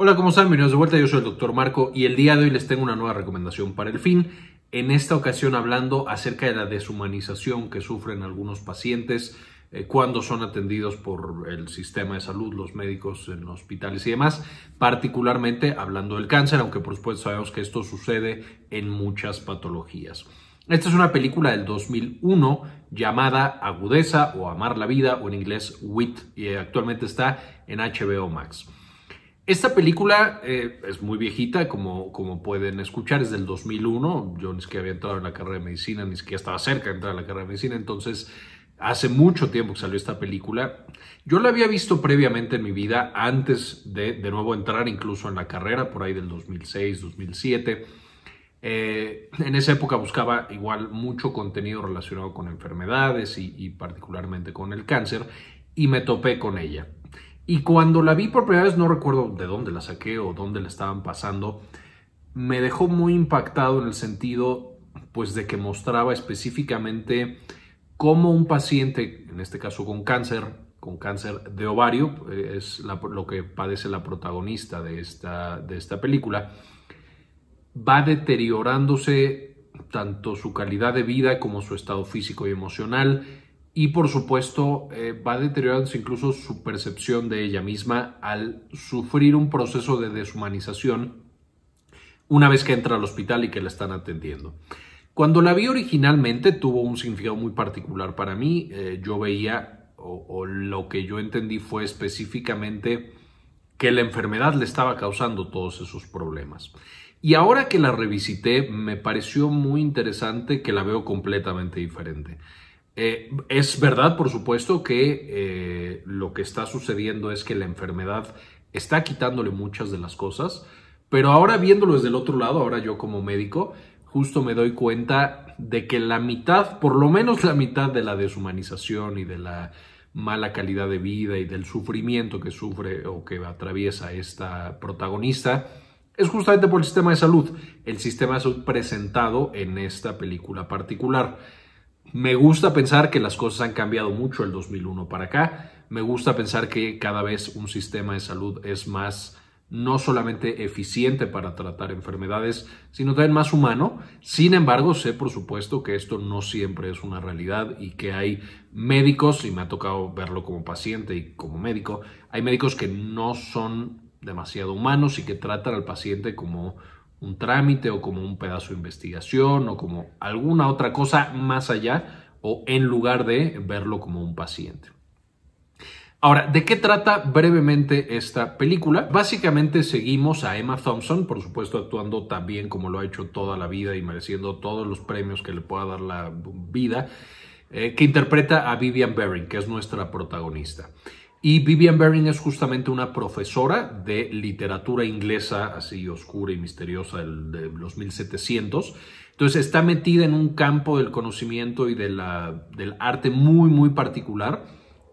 Hola, ¿cómo están? Bienvenidos de vuelta, yo soy el Dr. Marco y el día de hoy les tengo una nueva recomendación para el fin. En esta ocasión hablando acerca de la deshumanización que sufren algunos pacientes eh, cuando son atendidos por el sistema de salud, los médicos en hospitales y demás, particularmente hablando del cáncer, aunque por supuesto sabemos que esto sucede en muchas patologías. Esta es una película del 2001 llamada Agudeza o Amar la Vida o en inglés Wit y actualmente está en HBO Max. Esta película eh, es muy viejita, como, como pueden escuchar, es del 2001. Yo ni siquiera había entrado en la carrera de medicina, ni siquiera estaba cerca de entrar en la carrera de medicina. Entonces, hace mucho tiempo que salió esta película. Yo la había visto previamente en mi vida, antes de de nuevo entrar incluso en la carrera, por ahí del 2006, 2007. Eh, en esa época buscaba igual mucho contenido relacionado con enfermedades y particularmente con el cáncer, y me topé con ella. Y cuando la vi por primera vez, no recuerdo de dónde la saqué o dónde la estaban pasando, me dejó muy impactado en el sentido pues de que mostraba específicamente cómo un paciente, en este caso con cáncer, con cáncer de ovario, eh, es lo que padece la protagonista de esta, de esta película, va deteriorándose tanto su calidad de vida como su estado físico y emocional y por supuesto eh, va deteriorándose incluso su percepción de ella misma al sufrir un proceso de deshumanización una vez que entra al hospital y que la están atendiendo. Cuando la vi originalmente tuvo un significado muy particular para mí. Eh, yo veía o, lo que yo entendí fue específicamente que la enfermedad le estaba causando todos esos problemas. Y ahora que la revisité me pareció muy interesante que la veo completamente diferente. Eh, es verdad, por supuesto, que eh, lo que está sucediendo es que la enfermedad está quitándole muchas de las cosas, pero ahora viéndolo desde el otro lado, ahora yo como médico, justo me doy cuenta de que la mitad, por lo menos la mitad de la deshumanización y de la mala calidad de vida y del sufrimiento que sufre o que atraviesa esta protagonista, es justamente por el sistema de salud, el sistema de salud presentado en esta película particular. Me gusta pensar que las cosas han cambiado mucho el 2001 para acá. Me gusta pensar que cada vez un sistema de salud es más no solamente eficiente para tratar enfermedades, sino también más humano. Sin embargo, sé por supuesto que esto no siempre es una realidad y que hay médicos, y me ha tocado verlo como paciente y como médico, hay médicos que no son demasiado humanos y que tratan al paciente como un trámite o como un pedazo de investigación o como alguna otra cosa más allá o en lugar de verlo como un paciente. Ahora, ¿de qué trata brevemente esta película? Básicamente seguimos a Emma Thompson, por supuesto actuando tan bien como lo ha hecho toda la vida y mereciendo todos los premios que le pueda dar la vida, eh, que interpreta a Vivian Bering, que es nuestra protagonista. Y Vivian Bering es justamente una profesora de literatura inglesa, así oscura y misteriosa, de los 1700. Entonces está metida en un campo del conocimiento y de del arte muy, muy particular.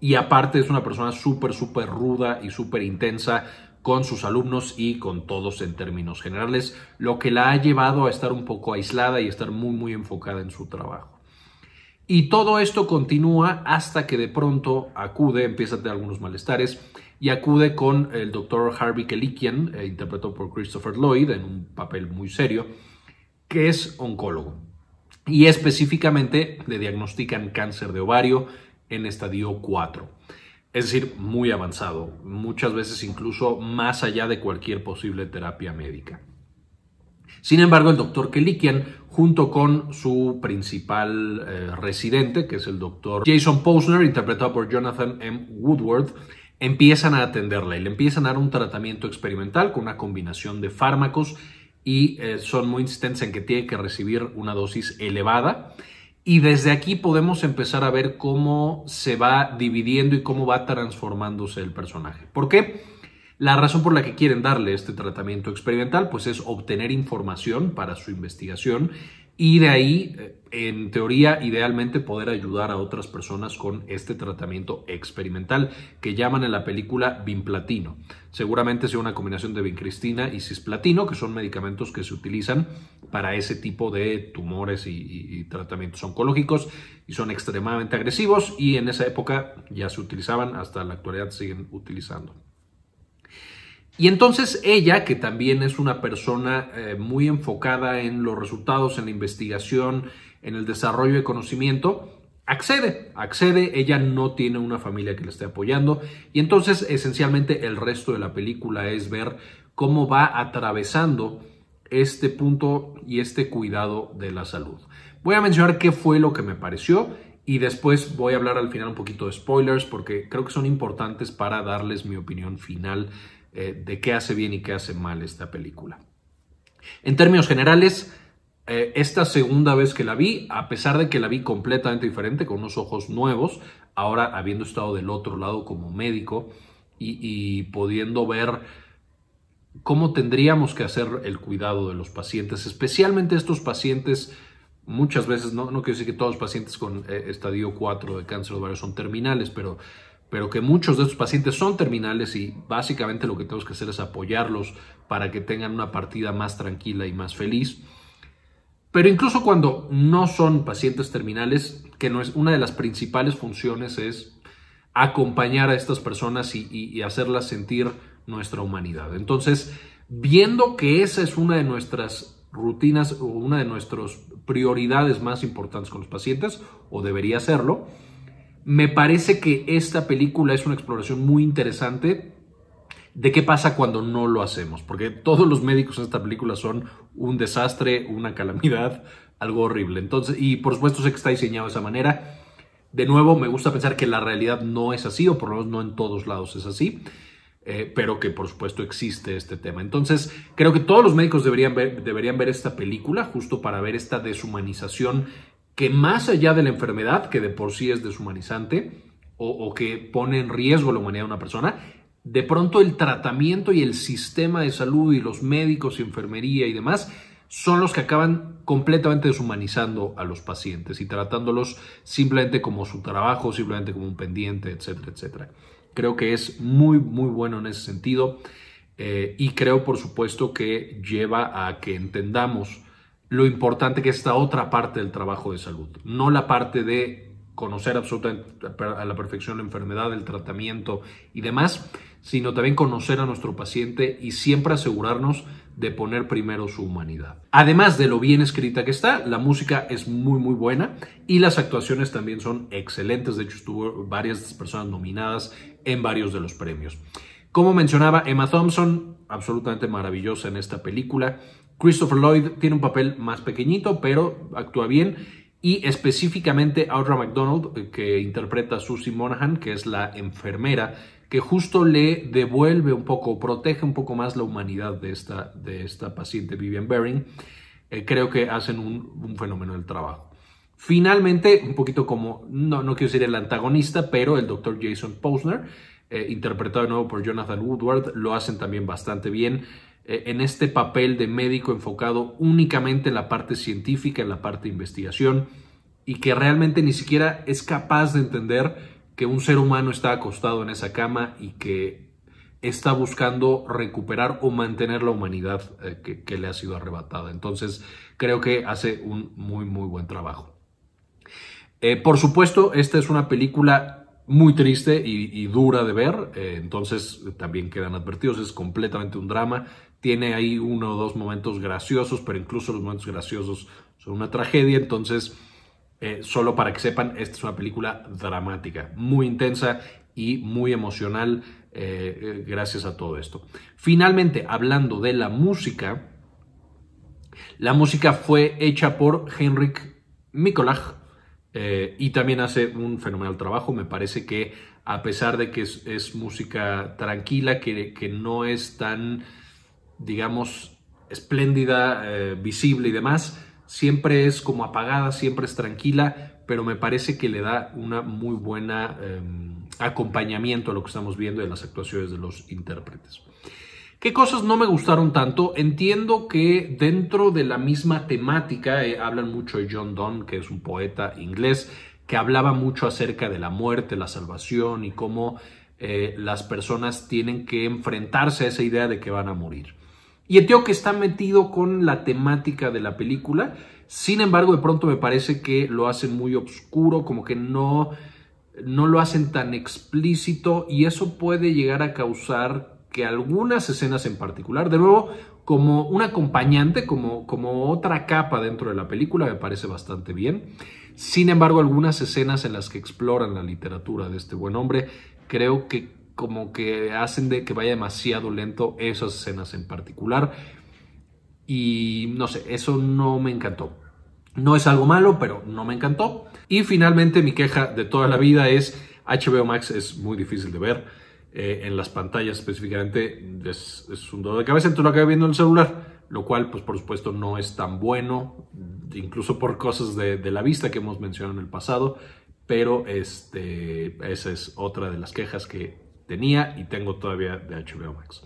Y aparte es una persona súper, súper ruda y súper intensa con sus alumnos y con todos en términos generales, lo que la ha llevado a estar un poco aislada y estar muy, muy enfocada en su trabajo. Y todo esto continúa hasta que de pronto acude, empieza a tener algunos malestares y acude con el doctor Harvey Kelikian, eh, interpretado por Christopher Lloyd en un papel muy serio, que es oncólogo. Y específicamente le diagnostican cáncer de ovario en estadio 4. Es decir, muy avanzado, muchas veces incluso más allá de cualquier posible terapia médica. Sin embargo, el doctor Kelikian junto con su principal eh, residente, que es el doctor Jason Posner, interpretado por Jonathan M. Woodward, empiezan a atenderla y le empiezan a dar un tratamiento experimental con una combinación de fármacos y eh, son muy insistentes en que tiene que recibir una dosis elevada. Y desde aquí podemos empezar a ver cómo se va dividiendo y cómo va transformándose el personaje. ¿Por qué? La razón por la que quieren darle este tratamiento experimental pues es obtener información para su investigación y de ahí, eh, en teoría, idealmente poder ayudar a otras personas con este tratamiento experimental que llaman en la película vinplatino. Seguramente sea una combinación de vincristina y cisplatino, que son medicamentos que se utilizan para ese tipo de tumores y tratamientos oncológicos y son extremadamente agresivos y en esa época ya se utilizaban, hasta la actualidad siguen utilizando. Y entonces ella, que también es una persona eh, muy enfocada en los resultados, en la investigación, en el desarrollo de conocimiento, accede, accede, ella no tiene una familia que la esté apoyando y entonces esencialmente el resto de la película es ver cómo va atravesando este punto y este cuidado de la salud. Voy a mencionar qué fue lo que me pareció y después voy a hablar al final un poquito de spoilers porque creo que son importantes para darles mi opinión final eh, de qué hace bien y qué hace mal esta película. En términos generales, eh, esta segunda vez que la vi, a pesar de que la vi completamente diferente, con unos ojos nuevos, ahora habiendo estado del otro lado como médico y, pudiendo ver cómo tendríamos que hacer el cuidado de los pacientes, especialmente estos pacientes, muchas veces, no, quiero decir que todos los pacientes con eh, estadio 4 de cáncer de ovario son terminales, pero pero que muchos de estos pacientes son terminales y básicamente lo que tenemos que hacer es apoyarlos para que tengan una partida más tranquila y más feliz. Pero incluso cuando no son pacientes terminales, que no es una de las principales funciones es acompañar a estas personas y, hacerlas sentir nuestra humanidad. Entonces, viendo que esa es una de nuestras rutinas o una de nuestras prioridades más importantes con los pacientes, o debería serlo, me parece que esta película es una exploración muy interesante de qué pasa cuando no lo hacemos, porque todos los médicos en esta película son un desastre, una calamidad, algo horrible. Entonces, y por supuesto sé que está diseñado de esa manera. De nuevo, me gusta pensar que la realidad no es así, o por lo menos no en todos lados es así, eh, pero que por supuesto existe este tema. Entonces, creo que todos los médicos deberían ver, deberían ver esta película justo para ver esta deshumanización que más allá de la enfermedad, que de por sí es deshumanizante o, que pone en riesgo la humanidad de una persona, de pronto el tratamiento y el sistema de salud y los médicos y enfermería y demás son los que acaban completamente deshumanizando a los pacientes y tratándolos simplemente como su trabajo, simplemente como un pendiente, etcétera, etcétera. Creo que es muy, muy bueno en ese sentido eh, y creo, por supuesto, que lleva a que entendamos lo importante que es esta otra parte del trabajo de salud, no la parte de conocer absolutamente a la perfección la enfermedad, el tratamiento y demás, sino también conocer a nuestro paciente y siempre asegurarnos de poner primero su humanidad. Además de lo bien escrita que está, la música es muy muy buena y las actuaciones también son excelentes, de hecho estuvo varias personas nominadas en varios de los premios. Como mencionaba, Emma Thompson, absolutamente maravillosa en esta película, Christopher Lloyd tiene un papel más pequeñito, pero actúa bien. Y específicamente Audra McDonald, eh, que interpreta a Susie Monaghan, que es la enfermera, que justo le devuelve un poco, protege un poco más la humanidad de esta, de esta paciente Vivian Baring. Eh, creo que hacen un, fenómeno el trabajo. Finalmente, un poquito como, no, no quiero decir el antagonista, pero el doctor Jason Posner, eh, interpretado de nuevo por Jonathan Woodward, lo hacen también bastante bien. Eh, en este papel de médico enfocado únicamente en la parte científica, en la parte de investigación, y que realmente ni siquiera es capaz de entender que un ser humano está acostado en esa cama y que está buscando recuperar o mantener la humanidad eh, que, le ha sido arrebatada. Entonces, creo que hace un muy, muy buen trabajo. Eh, por supuesto, esta es una película muy triste y, dura de ver, entonces también quedan advertidos, es completamente un drama, tiene ahí uno o dos momentos graciosos, pero incluso los momentos graciosos son una tragedia. Entonces, eh, solo para que sepan, esta es una película dramática, muy intensa y muy emocional eh, eh, gracias a todo esto. Finalmente, hablando de la música, la música fue hecha por Henrik Mikolaj y también hace un fenomenal trabajo. Me parece que a pesar de que es, música tranquila, que, que no es tan digamos, espléndida, eh, visible y demás, siempre es como apagada, siempre es tranquila, pero me parece que le da una muy buena em, acompañamiento a lo que estamos viendo y las actuaciones de los intérpretes. ¿Qué cosas no me gustaron tanto? Entiendo que dentro de la misma temática eh, hablan mucho de John Donne, que es un poeta inglés, que hablaba mucho acerca de la muerte, la salvación y cómo eh, las personas tienen que enfrentarse a esa idea de que van a morir. Y tío que está metido con la temática de la película. Sin embargo, de pronto me parece que lo hacen muy oscuro, como que no, no lo hacen tan explícito y eso puede llegar a causar que algunas escenas en particular, de nuevo, como un acompañante, como, como otra capa dentro de la película, me parece bastante bien. Sin embargo, algunas escenas en las que exploran la literatura de este buen hombre creo que como que hacen de que vaya demasiado lento esas escenas en particular. Y no sé, eso no me encantó. No es algo malo, pero no me encantó. Y finalmente mi queja de toda la vida es HBO Max es muy difícil de ver. Eh, en las pantallas específicamente es, un dolor de cabeza, entonces lo acabo viendo en el celular, lo cual pues por supuesto no es tan bueno, incluso por cosas de, de la vista que hemos mencionado en el pasado, pero este, esa es otra de las quejas que tenía y tengo todavía de HBO Max.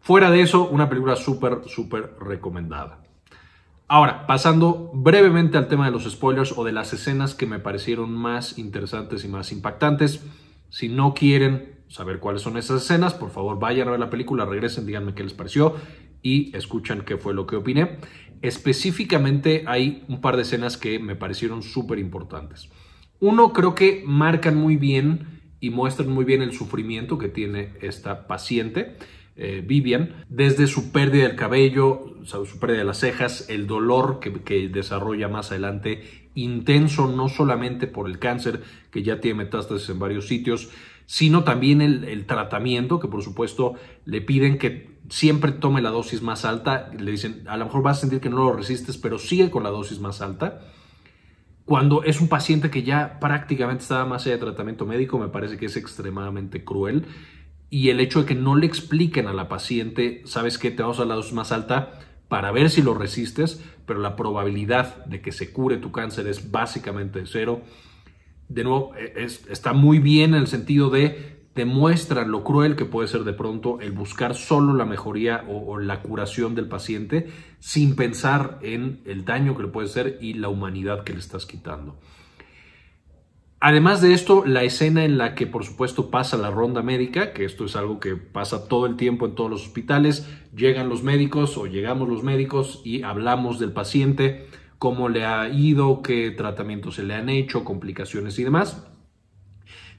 Fuera de eso, una película súper, súper recomendada. Ahora, pasando brevemente al tema de los spoilers o de las escenas que me parecieron más interesantes y más impactantes. Si no quieren saber cuáles son esas escenas, por favor vayan a ver la película, regresen, díganme qué les pareció y escuchan qué fue lo que opiné. Específicamente hay un par de escenas que me parecieron súper importantes. Uno, creo que marcan muy bien y muestran muy bien el sufrimiento que tiene esta paciente. Eh, Vivian, desde su pérdida del cabello, su pérdida de las cejas, el dolor que, desarrolla más adelante, intenso no solamente por el cáncer, que ya tiene metástasis en varios sitios, sino también el, el tratamiento, que por supuesto le piden que siempre tome la dosis más alta, le dicen, a lo mejor vas a sentir que no lo resistes, pero sigue con la dosis más alta cuando es un paciente que ya prácticamente está más allá de tratamiento médico, me parece que es extremadamente cruel. Y el hecho de que no le expliquen a la paciente, sabes que te vamos a la dosis más alta para ver si lo resistes, pero la probabilidad de que se cure tu cáncer es básicamente cero. De nuevo, e-, está muy bien en el sentido de demuestra lo cruel que puede ser de pronto el buscar solo la mejoría o, la curación del paciente sin pensar en el daño que le puede hacer y la humanidad que le estás quitando. Además de esto, la escena en la que por supuesto pasa la ronda médica, que esto es algo que pasa todo el tiempo en todos los hospitales, llegan los médicos o llegamos los médicos y hablamos del paciente, cómo le ha ido, qué tratamientos se le han hecho, complicaciones y demás.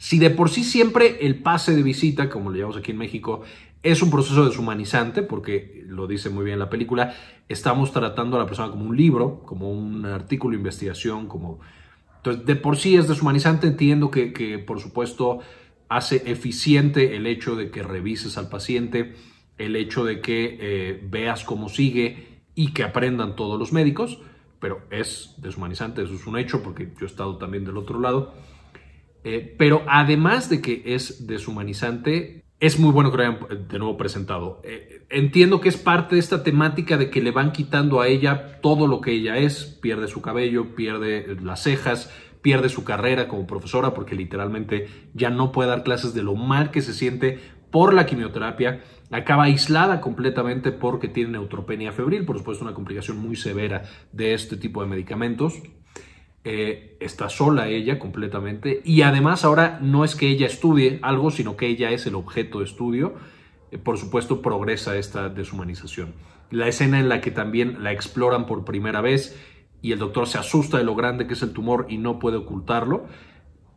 Si de por sí siempre el pase de visita, como lo llamamos aquí en México, es un proceso deshumanizante, porque lo dice muy bien la película, estamos tratando a la persona como un libro, como un artículo de investigación, como... Entonces, de por sí es deshumanizante, entiendo que, por supuesto hace eficiente el hecho de que revises al paciente, el hecho de que eh, veas cómo sigue y que aprendan todos los médicos, pero es deshumanizante, eso es un hecho, porque yo he estado también del otro lado. Eh, pero además de que es deshumanizante, es muy bueno que lo hayan eh, de nuevo presentado. Eh, entiendo que es parte de esta temática de que le van quitando a ella todo lo que ella es. Pierde su cabello, pierde las cejas, pierde su carrera como profesora porque literalmente ya no puede dar clases de lo mal que se siente por la quimioterapia. Acaba aislada completamente porque tiene neutropenia febril, por supuesto una complicación muy severa de este tipo de medicamentos. Eh, está sola ella completamente y además ahora no es que ella estudie algo, sino que ella es el objeto de estudio. Eh, por supuesto, progresa esta deshumanización. La escena en la que también la exploran por primera vez y el doctor se asusta de lo grande que es el tumor y no puede ocultarlo,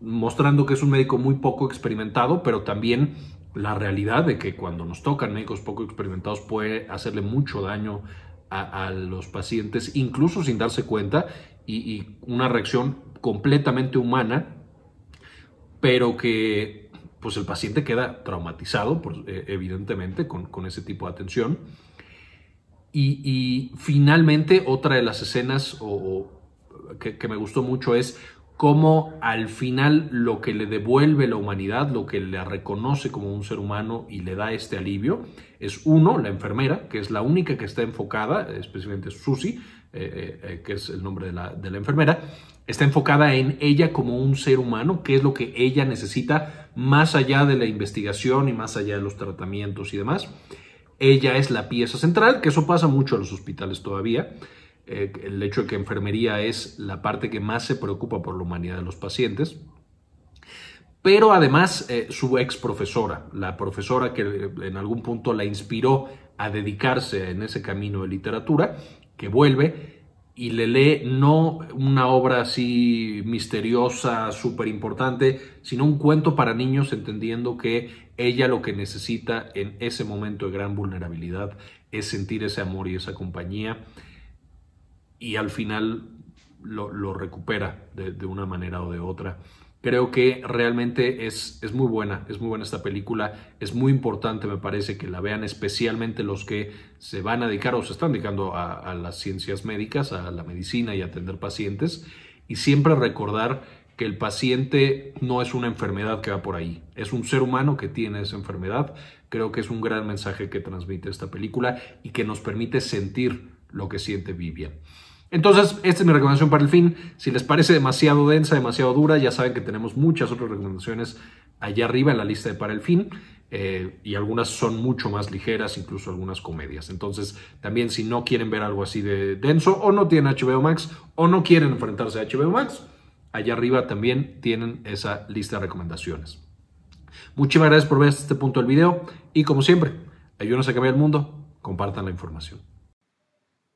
mostrando que es un médico muy poco experimentado, pero también la realidad de que cuando nos tocan médicos poco experimentados puede hacerle mucho daño a, los pacientes, incluso sin darse cuenta, y, una reacción completamente humana, pero que pues el paciente queda traumatizado, eh, evidentemente, con, ese tipo de atención. Y, finalmente, otra de las escenas que, que, me gustó mucho es cómo al final lo que le devuelve la humanidad, lo que le reconoce como un ser humano y le da este alivio, es uno, la enfermera, que es la única que está enfocada, especialmente Susi, eh, eh, eh, que es el nombre de la, de la enfermera, está enfocada en ella como un ser humano, qué es lo que ella necesita más allá de la investigación y más allá de los tratamientos y demás. Ella es la pieza central, que eso pasa mucho en los hospitales todavía. Eh, el hecho de que enfermería es la parte que más se preocupa por la humanidad de los pacientes. Pero además eh, su ex profesora, la profesora que en algún punto la inspiró a dedicarse en ese camino de literatura, que vuelve y le lee no una obra así misteriosa, súper importante, sino un cuento para niños entendiendo que ella lo que necesita en ese momento de gran vulnerabilidad es sentir ese amor y esa compañía y al final lo, recupera de, una manera o de otra. Creo que realmente es, es muy buena, es muy buena esta película, es muy importante me parece que la vean especialmente los que se van a dedicar o se están dedicando a, a las ciencias médicas, a la medicina y a atender pacientes y siempre recordar que el paciente no es una enfermedad que va por ahí, es un ser humano que tiene esa enfermedad. Creo que es un gran mensaje que transmite esta película y que nos permite sentir lo que siente Vivian. Entonces, esta es mi recomendación para el fin. Si les parece demasiado densa, demasiado dura, ya saben que tenemos muchas otras recomendaciones allá arriba en la lista de para el fin. Eh, y algunas son mucho más ligeras, incluso algunas comedias. Entonces, también si no quieren ver algo así de denso, o no tienen HBO Max, o no quieren enfrentarse a HBO Max, allá arriba también tienen esa lista de recomendaciones. Muchísimas gracias por ver hasta este punto del video y como siempre, ayúdenos a cambiar el mundo, compartan la información.